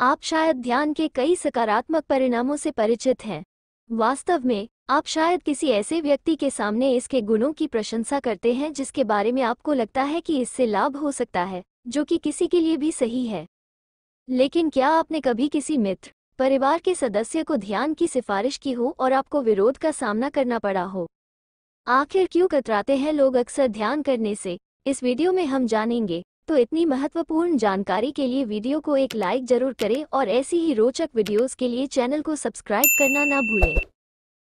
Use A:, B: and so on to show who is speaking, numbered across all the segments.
A: आप शायद ध्यान के कई सकारात्मक परिणामों से परिचित हैं वास्तव में आप शायद किसी ऐसे व्यक्ति के सामने इसके गुणों की प्रशंसा करते हैं जिसके बारे में आपको लगता है कि इससे लाभ हो सकता है जो कि किसी के लिए भी सही है लेकिन क्या आपने कभी किसी मित्र परिवार के सदस्य को ध्यान की सिफारिश की हो और आपको विरोध का सामना करना पड़ा हो आखिर क्यों कतराते हैं लोग अक्सर ध्यान करने से इस वीडियो में हम जानेंगे तो इतनी महत्वपूर्ण जानकारी के लिए वीडियो को एक लाइक जरूर करें और ऐसी ही रोचक वीडियोस के लिए चैनल को सब्सक्राइब करना ना भूलें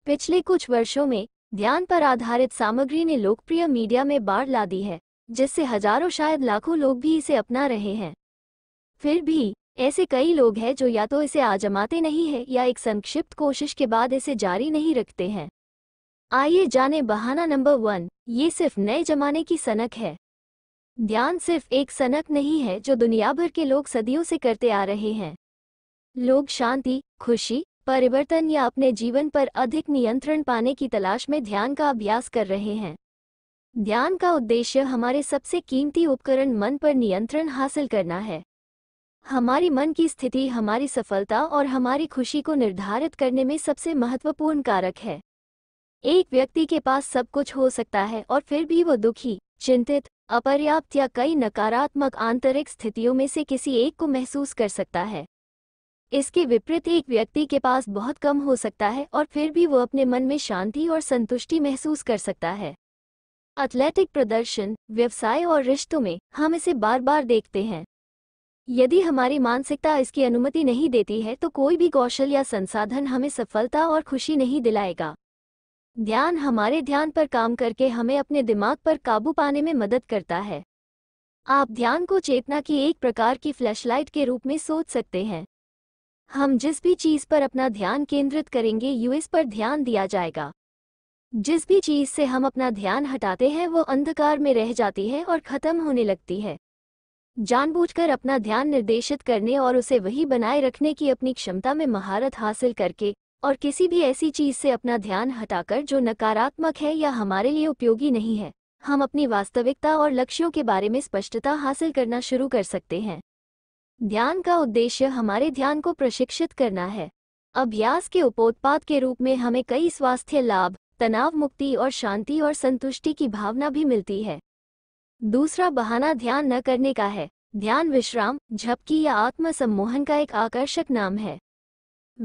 A: पिछले कुछ वर्षों में ध्यान पर आधारित सामग्री ने लोकप्रिय मीडिया में बाढ़ ला दी है जिससे हजारों शायद लाखों लोग भी इसे अपना रहे हैं फिर भी ऐसे कई लोग हैं जो या तो इसे आजमाते नहीं है या एक संक्षिप्त कोशिश के बाद इसे जारी नहीं रखते हैं आइए जाने बहाना नंबर वन ये सिर्फ नए जमाने की सनक है ध्यान सिर्फ एक सनक नहीं है जो दुनिया भर के लोग सदियों से करते आ रहे हैं लोग शांति खुशी परिवर्तन या अपने जीवन पर अधिक नियंत्रण पाने की तलाश में ध्यान का अभ्यास कर रहे हैं ध्यान का उद्देश्य हमारे सबसे कीमती उपकरण मन पर नियंत्रण हासिल करना है हमारी मन की स्थिति हमारी सफलता और हमारी खुशी को निर्धारित करने में सबसे महत्वपूर्ण कारक है एक व्यक्ति के पास सब कुछ हो सकता है और फिर भी वो दुखी चिंतित अपर्याप्त या कई नकारात्मक आंतरिक स्थितियों में से किसी एक को महसूस कर सकता है इसके विपरीत एक व्यक्ति के पास बहुत कम हो सकता है और फिर भी वो अपने मन में शांति और संतुष्टि महसूस कर सकता है एथलेटिक प्रदर्शन व्यवसाय और रिश्तों में हम इसे बार बार देखते हैं यदि हमारी मानसिकता इसकी अनुमति नहीं देती है तो कोई भी कौशल या संसाधन हमें सफलता और खुशी नहीं दिलाएगा ध्यान हमारे ध्यान पर काम करके हमें अपने दिमाग पर काबू पाने में मदद करता है आप ध्यान को चेतना की एक प्रकार की फ्लैशलाइट के रूप में सोच सकते हैं हम जिस भी चीज़ पर अपना ध्यान केंद्रित करेंगे यूएस पर ध्यान दिया जाएगा जिस भी चीज़ से हम अपना ध्यान हटाते हैं वो अंधकार में रह जाती है और ख़त्म होने लगती है जानबूझकर अपना ध्यान निर्देशित करने और उसे वही बनाए रखने की अपनी क्षमता में महारत हासिल करके और किसी भी ऐसी चीज से अपना ध्यान हटाकर जो नकारात्मक है या हमारे लिए उपयोगी नहीं है हम अपनी वास्तविकता और लक्ष्यों के बारे में स्पष्टता हासिल करना शुरू कर सकते हैं ध्यान का उद्देश्य हमारे ध्यान को प्रशिक्षित करना है अभ्यास के उपोत्पाद के रूप में हमें कई स्वास्थ्य लाभ तनाव मुक्ति और शांति और संतुष्टि की भावना भी मिलती है दूसरा बहाना ध्यान न करने का है ध्यान विश्राम झपकी या आत्मसम्मोहन का एक आकर्षक नाम है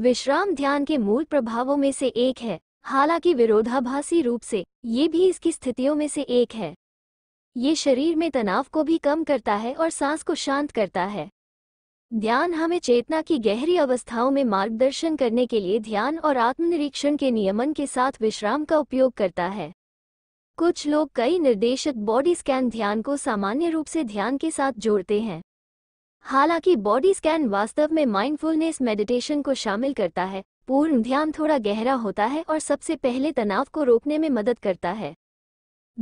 A: विश्राम ध्यान के मूल प्रभावों में से एक है हालांकि विरोधाभासी रूप से ये भी इसकी स्थितियों में से एक है ये शरीर में तनाव को भी कम करता है और सांस को शांत करता है ध्यान हमें चेतना की गहरी अवस्थाओं में मार्गदर्शन करने के लिए ध्यान और आत्मनिरीक्षण के नियमन के साथ विश्राम का उपयोग करता है कुछ लोग कई निर्देशित बॉडी स्कैन ध्यान को सामान्य रूप से ध्यान के साथ जोड़ते हैं हालांकि बॉडी स्कैन वास्तव में माइंडफुलनेस मेडिटेशन को शामिल करता है पूर्ण ध्यान थोड़ा गहरा होता है और सबसे पहले तनाव को रोकने में मदद करता है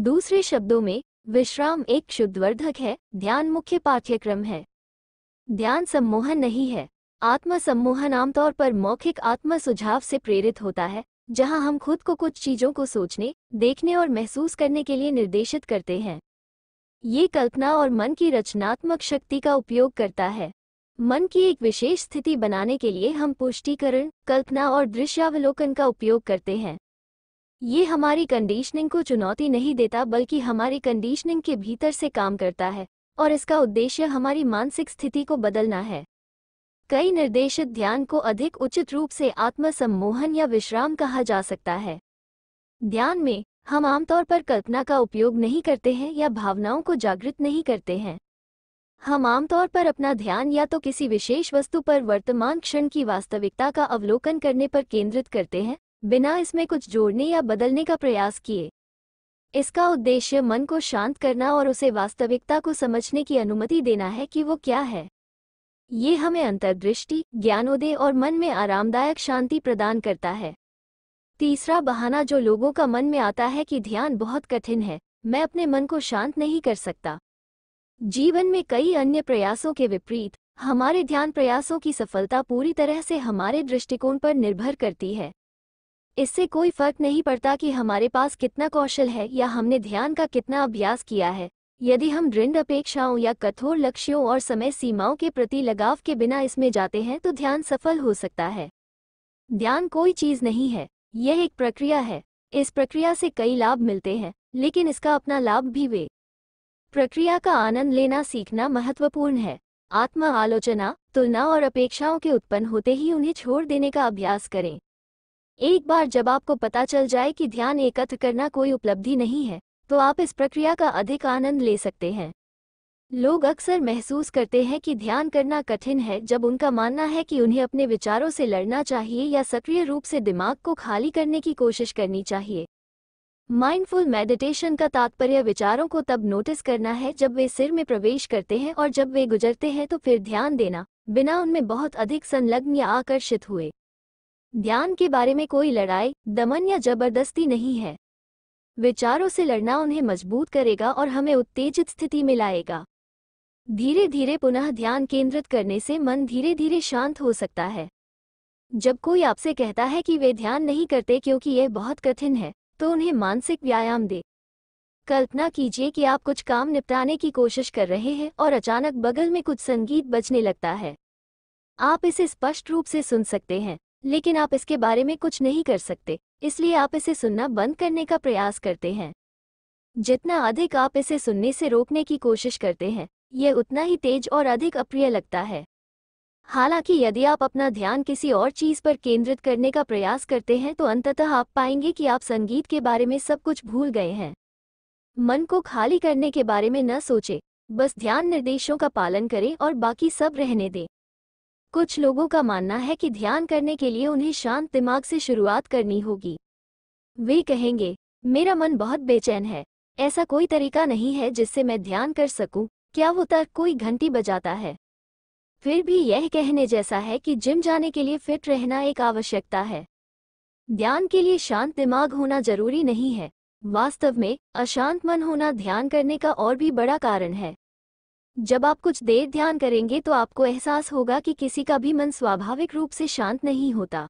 A: दूसरे शब्दों में विश्राम एक शुद्धवर्धक है ध्यान मुख्य पाठ्यक्रम है ध्यान सम्मोहन नहीं है आत्म सम्मोहन आमतौर पर मौखिक आत्म सुझाव से प्रेरित होता है जहां हम खुद को कुछ चीजों को सोचने देखने और महसूस करने के लिए निर्देशित करते हैं ये कल्पना और मन की रचनात्मक शक्ति का उपयोग करता है मन की एक विशेष स्थिति बनाने के लिए हम पुष्टिकरण कल्पना और दृश्यावलोकन का उपयोग करते हैं ये हमारी कंडीशनिंग को चुनौती नहीं देता बल्कि हमारी कंडीशनिंग के भीतर से काम करता है और इसका उद्देश्य हमारी मानसिक स्थिति को बदलना है कई निर्देशित ध्यान को अधिक उचित रूप से आत्मसम्मोहन या विश्राम कहा जा सकता है ध्यान में हम आमतौर पर कल्पना का उपयोग नहीं करते हैं या भावनाओं को जागृत नहीं करते हैं हम आमतौर पर अपना ध्यान या तो किसी विशेष वस्तु पर वर्तमान क्षण की वास्तविकता का अवलोकन करने पर केंद्रित करते हैं बिना इसमें कुछ जोड़ने या बदलने का प्रयास किए इसका उद्देश्य मन को शांत करना और उसे वास्तविकता को समझने की अनुमति देना है कि वो क्या है ये हमें अंतर्दृष्टि ज्ञानोदय और मन में आरामदायक शांति प्रदान करता है तीसरा बहाना जो लोगों का मन में आता है कि ध्यान बहुत कठिन है मैं अपने मन को शांत नहीं कर सकता जीवन में कई अन्य प्रयासों के विपरीत हमारे ध्यान प्रयासों की सफलता पूरी तरह से हमारे दृष्टिकोण पर निर्भर करती है इससे कोई फर्क नहीं पड़ता कि हमारे पास कितना कौशल है या हमने ध्यान का कितना अभ्यास किया है यदि हम दृढ़ अपेक्षाओं या कठोर लक्ष्यों और समय सीमाओं के प्रति लगाव के बिना इसमें जाते हैं तो ध्यान सफल हो सकता है ध्यान कोई चीज़ नहीं है यह एक प्रक्रिया है इस प्रक्रिया से कई लाभ मिलते हैं लेकिन इसका अपना लाभ भी वे प्रक्रिया का आनंद लेना सीखना महत्वपूर्ण है आत्म आलोचना तुलना और अपेक्षाओं के उत्पन्न होते ही उन्हें छोड़ देने का अभ्यास करें एक बार जब आपको पता चल जाए कि ध्यान एकत्र करना कोई उपलब्धि नहीं है तो आप इस प्रक्रिया का अधिक आनंद ले सकते हैं लोग अक्सर महसूस करते हैं कि ध्यान करना कठिन है जब उनका मानना है कि उन्हें अपने विचारों से लड़ना चाहिए या सक्रिय रूप से दिमाग को खाली करने की कोशिश करनी चाहिए माइंडफुल मेडिटेशन का तात्पर्य विचारों को तब नोटिस करना है जब वे सिर में प्रवेश करते हैं और जब वे गुजरते हैं तो फिर ध्यान देना बिना उनमें बहुत अधिक संलग्न या आकर्षित हुए ध्यान के बारे में कोई लड़ाई दमन या जबरदस्ती नहीं है विचारों से लड़ना उन्हें मजबूत करेगा और हमें उत्तेजित स्थिति में लाएगा धीरे धीरे पुनः ध्यान केंद्रित करने से मन धीरे धीरे शांत हो सकता है जब कोई आपसे कहता है कि वे ध्यान नहीं करते क्योंकि यह बहुत कठिन है तो उन्हें मानसिक व्यायाम दे कल्पना कीजिए कि आप कुछ काम निपटाने की कोशिश कर रहे हैं और अचानक बगल में कुछ संगीत बजने लगता है आप इसे स्पष्ट रूप से सुन सकते हैं लेकिन आप इसके बारे में कुछ नहीं कर सकते इसलिए आप इसे सुनना बंद करने का प्रयास करते हैं जितना अधिक आप इसे सुनने से रोकने की कोशिश करते हैं यह उतना ही तेज और अधिक अप्रिय लगता है हालांकि यदि आप अपना ध्यान किसी और चीज़ पर केंद्रित करने का प्रयास करते हैं तो अंततः आप पाएंगे कि आप संगीत के बारे में सब कुछ भूल गए हैं मन को खाली करने के बारे में न सोचें बस ध्यान निर्देशों का पालन करें और बाकी सब रहने दें कुछ लोगों का मानना है कि ध्यान करने के लिए उन्हें शांत दिमाग से शुरुआत करनी होगी वे कहेंगे मेरा मन बहुत बेचैन है ऐसा कोई तरीका नहीं है जिससे मैं ध्यान कर सकूं क्या होता कोई घंटी बजाता है फिर भी यह कहने जैसा है कि जिम जाने के लिए फिट रहना एक आवश्यकता है ध्यान के लिए शांत दिमाग होना जरूरी नहीं है वास्तव में अशांत मन होना ध्यान करने का और भी बड़ा कारण है जब आप कुछ देर ध्यान करेंगे तो आपको एहसास होगा कि किसी का भी मन स्वाभाविक रूप से शांत नहीं होता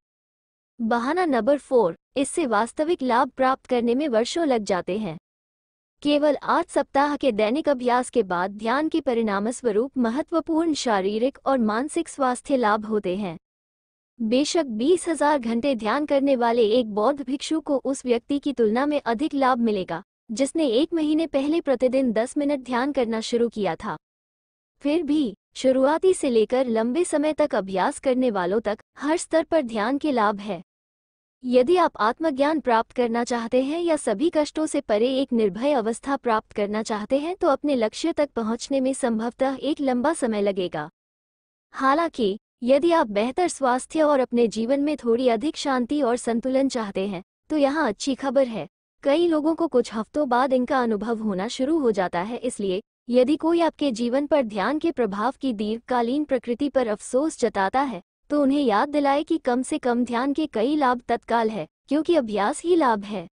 A: बहाना नंबर फोर इससे वास्तविक लाभ प्राप्त करने में वर्षों लग जाते हैं केवल आठ सप्ताह के दैनिक अभ्यास के बाद ध्यान के परिणाम स्वरूप महत्वपूर्ण शारीरिक और मानसिक स्वास्थ्य लाभ होते हैं बेशक बीस हजार घंटे ध्यान करने वाले एक बौद्ध भिक्षु को उस व्यक्ति की तुलना में अधिक लाभ मिलेगा जिसने एक महीने पहले प्रतिदिन दस मिनट ध्यान करना शुरू किया था फिर भी शुरुआती से लेकर लंबे समय तक अभ्यास करने वालों तक हर स्तर पर ध्यान के लाभ है यदि आप आत्मज्ञान प्राप्त करना चाहते हैं या सभी कष्टों से परे एक निर्भय अवस्था प्राप्त करना चाहते हैं तो अपने लक्ष्य तक पहुंचने में संभवतः एक लंबा समय लगेगा हालांकि यदि आप बेहतर स्वास्थ्य और अपने जीवन में थोड़ी अधिक शांति और संतुलन चाहते हैं तो यहाँ अच्छी खबर है कई लोगों को कुछ हफ्तों बाद इनका अनुभव होना शुरू हो जाता है इसलिए यदि कोई आपके जीवन पर ध्यान के प्रभाव की दीर्घकालीन प्रकृति पर अफसोस जताता है तो उन्हें याद दिलाए कि कम से कम ध्यान के कई लाभ तत्काल है क्योंकि अभ्यास ही लाभ है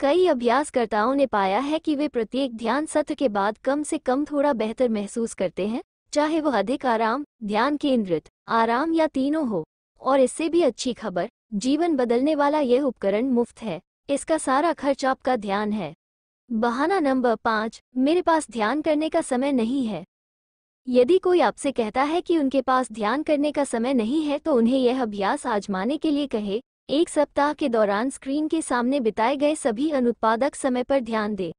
A: कई अभ्यासकर्ताओं ने पाया है कि वे प्रत्येक ध्यान सत्र के बाद कम से कम थोड़ा बेहतर महसूस करते हैं चाहे वह अधिक आराम ध्यान केंद्रित आराम या तीनों हो और इससे भी अच्छी खबर जीवन बदलने वाला यह उपकरण मुफ्त है इसका सारा खर्च आपका ध्यान है बहाना नंबर पाँच मेरे पास ध्यान करने का समय नहीं है यदि कोई आपसे कहता है कि उनके पास ध्यान करने का समय नहीं है तो उन्हें यह अभ्यास आजमाने के लिए कहे एक सप्ताह के दौरान स्क्रीन के सामने बिताए गए सभी अनुत्पादक समय पर ध्यान दें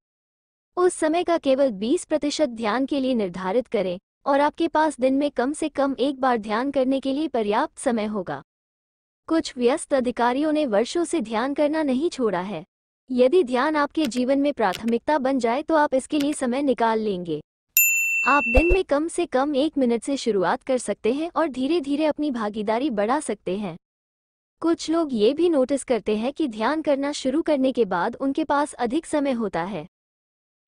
A: उस समय का केवल 20 प्रतिशत ध्यान के लिए निर्धारित करें और आपके पास दिन में कम से कम एक बार ध्यान करने के लिए पर्याप्त समय होगा कुछ व्यस्त अधिकारियों ने वर्षों से ध्यान करना नहीं छोड़ा है यदि ध्यान आपके जीवन में प्राथमिकता बन जाए तो आप इसके लिए समय निकाल लेंगे आप दिन में कम से कम एक मिनट से शुरुआत कर सकते हैं और धीरे धीरे अपनी भागीदारी बढ़ा सकते हैं कुछ लोग ये भी नोटिस करते हैं कि ध्यान करना शुरू करने के बाद उनके पास अधिक समय होता है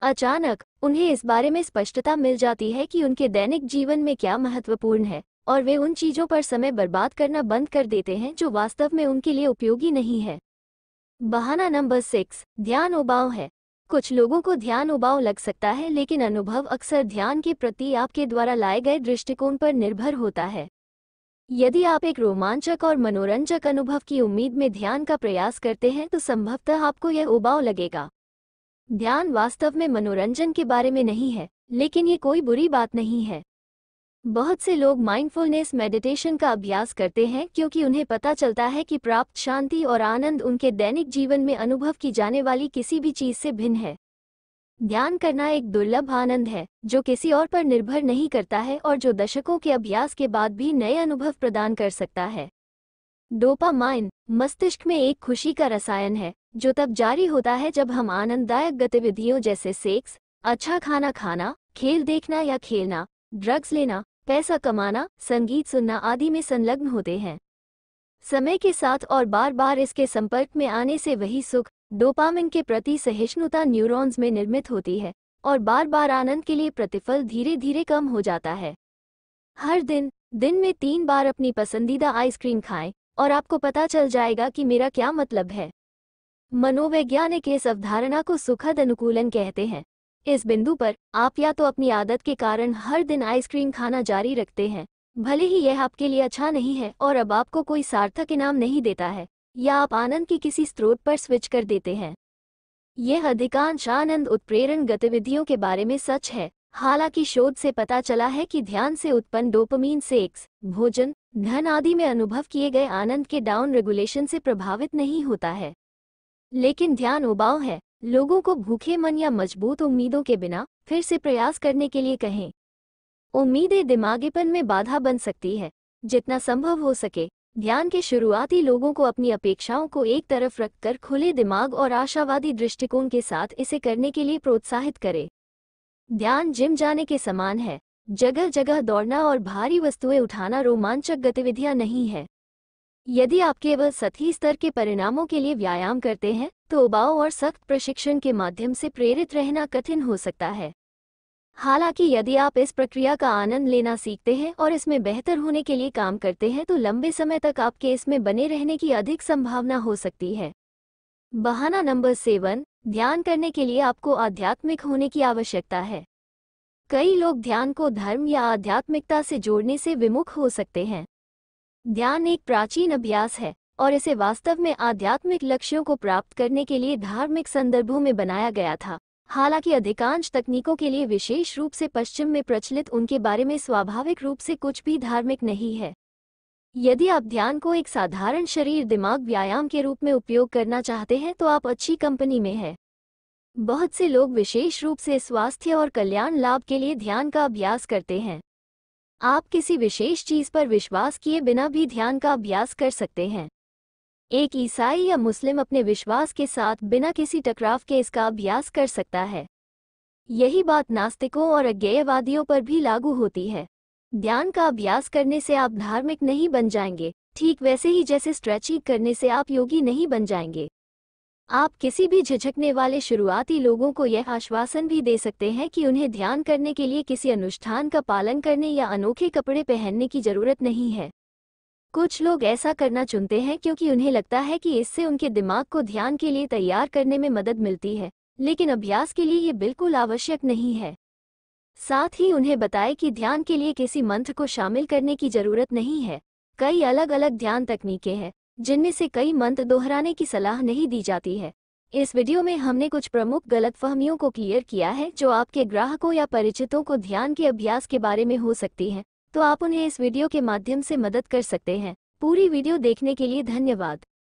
A: अचानक उन्हें इस बारे में स्पष्टता मिल जाती है कि उनके दैनिक जीवन में क्या महत्वपूर्ण है और वे उन चीज़ों पर समय बर्बाद करना बंद कर देते हैं जो वास्तव में उनके लिए उपयोगी नहीं है बहाना नंबर सिक्स ध्यान उबाव है कुछ लोगों को ध्यान उबाव लग सकता है लेकिन अनुभव अक्सर ध्यान के प्रति आपके द्वारा लाए गए दृष्टिकोण पर निर्भर होता है यदि आप एक रोमांचक और मनोरंजक अनुभव की उम्मीद में ध्यान का प्रयास करते हैं तो संभवतः आपको यह उबाव लगेगा ध्यान वास्तव में मनोरंजन के बारे में नहीं है लेकिन ये कोई बुरी बात नहीं है बहुत से लोग माइंडफुलनेस मेडिटेशन का अभ्यास करते हैं क्योंकि उन्हें पता चलता है कि प्राप्त शांति और आनंद उनके दैनिक जीवन में अनुभव की जाने वाली किसी भी चीज से भिन्न है ध्यान करना एक दुर्लभ आनंद है जो किसी और पर निर्भर नहीं करता है और जो दशकों के अभ्यास के बाद भी नए अनुभव प्रदान कर सकता है डोपा माइन मस्तिष्क में एक खुशी का रसायन है जो तब जारी होता है जब हम आनंददायक गतिविधियों जैसे सेक्स अच्छा खाना खाना खेल देखना या खेलना ड्रग्स लेना पैसा कमाना संगीत सुनना आदि में संलग्न होते हैं समय के साथ और बार बार इसके संपर्क में आने से वही सुख डोपामिन के प्रति सहिष्णुता न्यूरॉन्स में निर्मित होती है और बार बार आनंद के लिए प्रतिफल धीरे धीरे कम हो जाता है हर दिन दिन में तीन बार अपनी पसंदीदा आइसक्रीम खाएं और आपको पता चल जाएगा कि मेरा क्या मतलब है मनोवैज्ञानिक इस अवधारणा को सुखद अनुकूलन कहते हैं इस बिंदु पर आप या तो अपनी आदत के कारण हर दिन आइसक्रीम खाना जारी रखते हैं भले ही यह आपके लिए अच्छा नहीं है और अब आपको कोई सार्थक इनाम नहीं देता है या आप आनंद के किसी स्रोत पर स्विच कर देते हैं यह अधिकांश आनंद उत्प्रेरण गतिविधियों के बारे में सच है हालांकि शोध से पता चला है कि ध्यान से उत्पन्न डोपमीन सेक्स भोजन धन आदि में अनुभव किए गए आनंद के डाउन रेगुलेशन से प्रभावित नहीं होता है लेकिन ध्यान उबाऊ है लोगों को भूखे मन या मजबूत उम्मीदों के बिना फिर से प्रयास करने के लिए कहें उम्मीदें दिमागेपन में बाधा बन सकती है जितना संभव हो सके ध्यान के शुरुआती लोगों को अपनी अपेक्षाओं को एक तरफ रखकर खुले दिमाग और आशावादी दृष्टिकोण के साथ इसे करने के लिए प्रोत्साहित करें ध्यान जिम जाने के समान है जगह जगह दौड़ना और भारी वस्तुएं उठाना रोमांचक गतिविधियां नहीं है यदि आप केवल सतही स्तर के परिणामों के लिए व्यायाम करते हैं तोबा और सख्त प्रशिक्षण के माध्यम से प्रेरित रहना कठिन हो सकता है हालांकि यदि आप इस प्रक्रिया का आनंद लेना सीखते हैं और इसमें बेहतर होने के लिए काम करते हैं तो लंबे समय तक आपके इसमें बने रहने की अधिक संभावना हो सकती है बहाना नंबर सेवन ध्यान करने के लिए आपको आध्यात्मिक होने की आवश्यकता है कई लोग ध्यान को धर्म या आध्यात्मिकता से जोड़ने से विमुख हो सकते हैं ध्यान एक प्राचीन अभ्यास है और इसे वास्तव में आध्यात्मिक लक्ष्यों को प्राप्त करने के लिए धार्मिक संदर्भों में बनाया गया था हालांकि अधिकांश तकनीकों के लिए विशेष रूप से पश्चिम में प्रचलित उनके बारे में स्वाभाविक रूप से कुछ भी धार्मिक नहीं है यदि आप ध्यान को एक साधारण शरीर दिमाग व्यायाम के रूप में उपयोग करना चाहते हैं तो आप अच्छी कंपनी में हैं बहुत से लोग विशेष रूप से स्वास्थ्य और कल्याण लाभ के लिए ध्यान का अभ्यास करते हैं आप किसी विशेष चीज पर विश्वास किए बिना भी ध्यान का अभ्यास कर सकते हैं एक ईसाई या मुस्लिम अपने विश्वास के साथ बिना किसी टकराव के इसका अभ्यास कर सकता है यही बात नास्तिकों और अज्ञेयवादियों पर भी लागू होती है ध्यान का अभ्यास करने से आप धार्मिक नहीं बन जाएंगे ठीक वैसे ही जैसे स्ट्रेचिंग करने से आप योगी नहीं बन जाएंगे आप किसी भी झिझकने वाले शुरुआती लोगों को यह आश्वासन भी दे सकते हैं कि उन्हें ध्यान करने के लिए किसी अनुष्ठान का पालन करने या अनोखे कपड़े पहनने की जरूरत नहीं है कुछ लोग ऐसा करना चुनते हैं क्योंकि उन्हें लगता है कि इससे उनके दिमाग को ध्यान के लिए तैयार करने में मदद मिलती है लेकिन अभ्यास के लिए ये बिल्कुल आवश्यक नहीं है साथ ही उन्हें बताए कि ध्यान के लिए किसी मंत्र को शामिल करने की जरूरत नहीं है कई अलग अलग ध्यान तकनीकें हैं जिनमें से कई मंत्र दोहराने की सलाह नहीं दी जाती है इस वीडियो में हमने कुछ प्रमुख गलतफहमियों को क्लियर किया है जो आपके ग्राहकों या परिचितों को ध्यान के अभ्यास के बारे में हो सकती हैं तो आप उन्हें इस वीडियो के माध्यम से मदद कर सकते हैं पूरी वीडियो देखने के लिए धन्यवाद